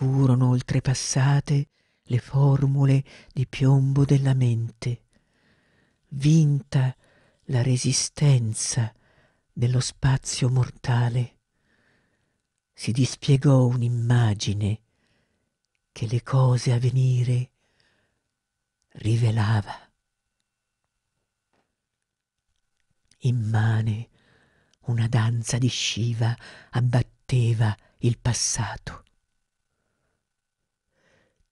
furono oltrepassate le formule di piombo della mente vinta la resistenza dello spazio mortale si dispiegò un'immagine che le cose a venire rivelava immane una danza di sciva abbatteva il passato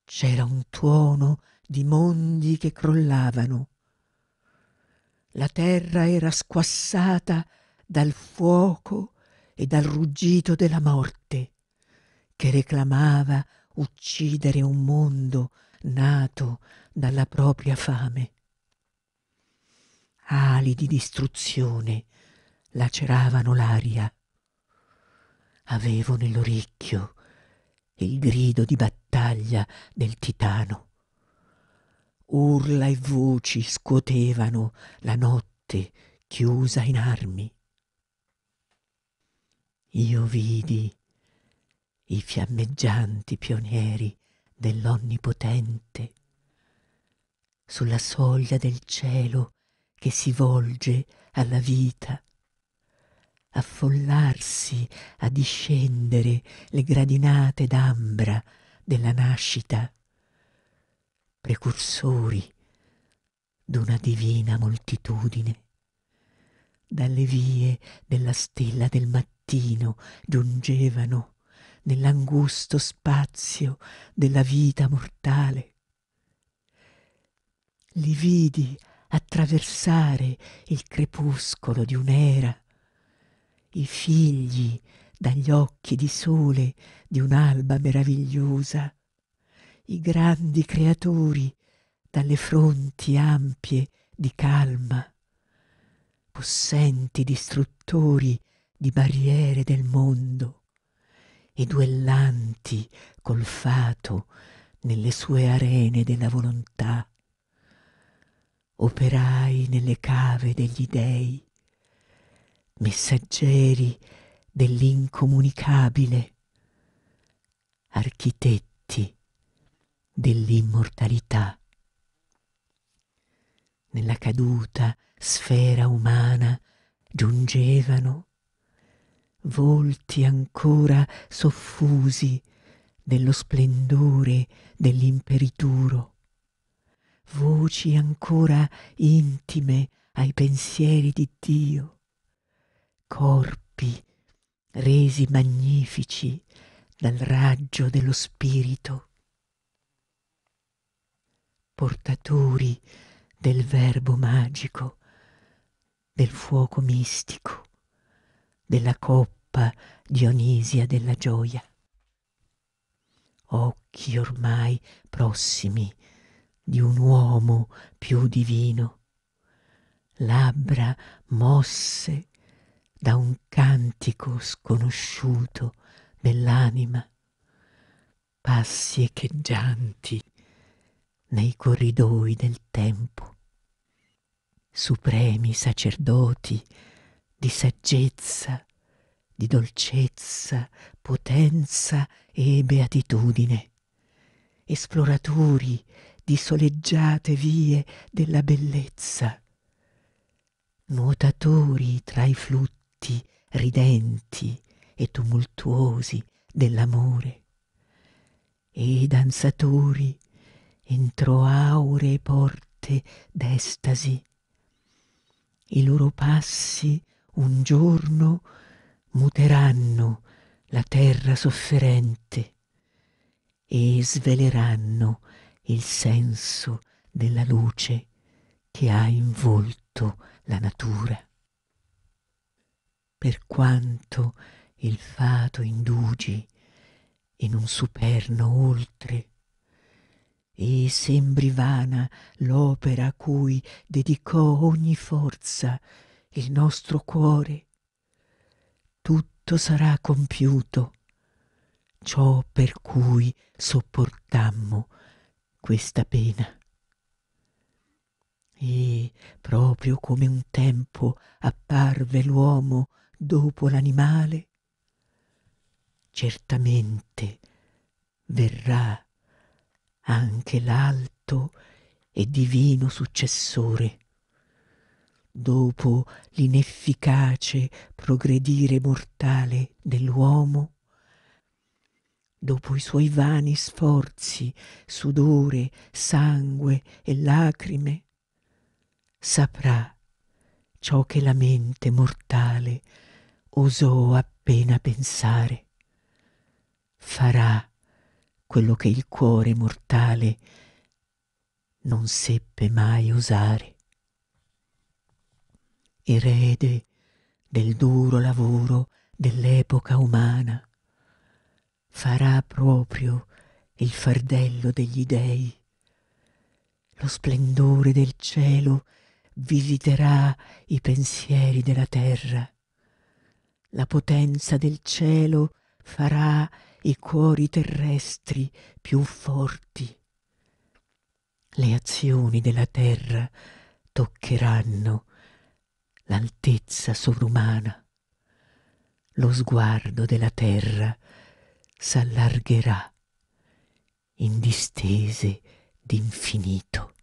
c'era un tuono di mondi che crollavano. La terra era squassata dal fuoco e dal ruggito della morte, che reclamava uccidere un mondo nato dalla propria fame. Ali di distruzione laceravano l'aria. Avevo nell'orecchio il grido di battaglia battaglia del titano. Urla e voci scuotevano la notte chiusa in armi. Io vidi i fiammeggianti pionieri dell'Onnipotente sulla soglia del cielo che si volge alla vita, affollarsi a discendere le gradinate d'ambra della nascita, precursori d'una divina moltitudine. Dalle vie della stella del mattino giungevano nell'angusto spazio della vita mortale. Li vidi attraversare il crepuscolo di un'era, i figli dagli occhi di sole di un'alba meravigliosa i grandi creatori dalle fronti ampie di calma possenti distruttori di barriere del mondo e duellanti col fato nelle sue arene della volontà operai nelle cave degli dei messaggeri dell'incomunicabile, architetti dell'immortalità. Nella caduta sfera umana giungevano volti ancora soffusi dello splendore dell'imperituro, voci ancora intime ai pensieri di Dio, corpi resi magnifici dal raggio dello spirito portatori del verbo magico del fuoco mistico della coppa dionisia della gioia occhi ormai prossimi di un uomo più divino labbra mosse da un cantico sconosciuto dell'anima, passi echeggianti nei corridoi del tempo, supremi sacerdoti di saggezza, di dolcezza, potenza e beatitudine, esploratori di soleggiate vie della bellezza, nuotatori tra i flutti battiti ridenti e tumultuosi dell'amore. E danzatori entro auree porte d'estasi. I loro passi un giorno muteranno la terra sofferente e sveleranno il senso della luce che ha in volto la natura per quanto il fato indugi in un superno oltre e sembri vana l'opera a cui dedicò ogni forza il nostro cuore tutto sarà compiuto ciò per cui sopportammo questa pena e proprio come un tempo apparve l'uomo dopo l'animale, certamente verrà anche l'alto e divino successore. Dopo l'inefficace progredire mortale dell'uomo, dopo i suoi vani sforzi, sudore, sangue e lacrime, saprà ciò che la mente mortale osò appena pensare. Farà quello che il cuore mortale non seppe mai osare. Erede del duro lavoro dell'epoca umana, farà proprio il fardello degli dei. Lo splendore del cielo visiterà i pensieri della terra. La potenza del cielo farà i cuori terrestri più forti. Le azioni della terra toccheranno l'altezza sovrumana. Lo sguardo della terra s'allargherà in distese d'infinito.